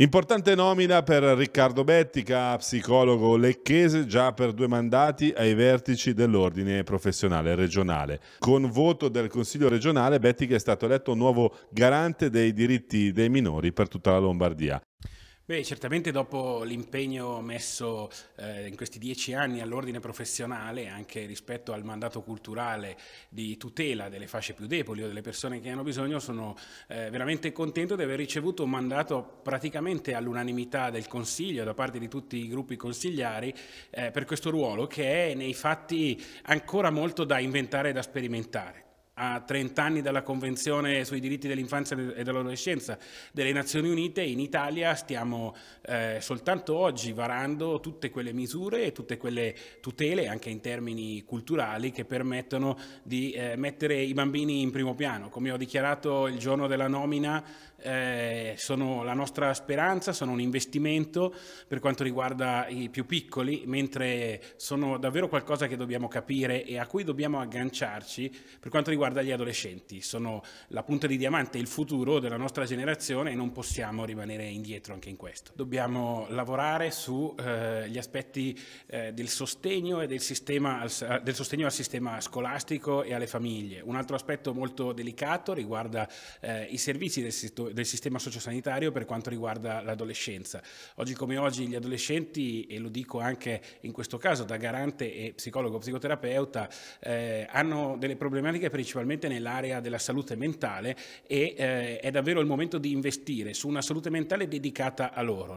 Importante nomina per Riccardo Bettica, psicologo lecchese, già per due mandati ai vertici dell'ordine professionale regionale. Con voto del Consiglio regionale, Bettica è stato eletto nuovo garante dei diritti dei minori per tutta la Lombardia. Beh, certamente dopo l'impegno messo eh, in questi dieci anni all'ordine professionale, anche rispetto al mandato culturale di tutela delle fasce più deboli o delle persone che hanno bisogno, sono eh, veramente contento di aver ricevuto un mandato praticamente all'unanimità del Consiglio, da parte di tutti i gruppi consigliari, eh, per questo ruolo che è nei fatti ancora molto da inventare e da sperimentare a 30 anni dalla Convenzione sui diritti dell'infanzia e dell'adolescenza delle Nazioni Unite, in Italia stiamo eh, soltanto oggi varando tutte quelle misure e tutte quelle tutele, anche in termini culturali, che permettono di eh, mettere i bambini in primo piano. Come ho dichiarato il giorno della nomina, eh, sono la nostra speranza, sono un investimento per quanto riguarda i più piccoli, mentre sono davvero qualcosa che dobbiamo capire e a cui dobbiamo agganciarci per quanto riguarda riguarda gli adolescenti, sono la punta di diamante, il futuro della nostra generazione e non possiamo rimanere indietro anche in questo. Dobbiamo lavorare sugli eh, aspetti eh, del, sostegno e del, sistema, del sostegno al sistema scolastico e alle famiglie. Un altro aspetto molto delicato riguarda eh, i servizi del, del sistema sociosanitario per quanto riguarda l'adolescenza. Oggi come oggi gli adolescenti, e lo dico anche in questo caso da garante e psicologo psicoterapeuta, eh, hanno delle problematiche principali principalmente nell'area della salute mentale e eh, è davvero il momento di investire su una salute mentale dedicata a loro.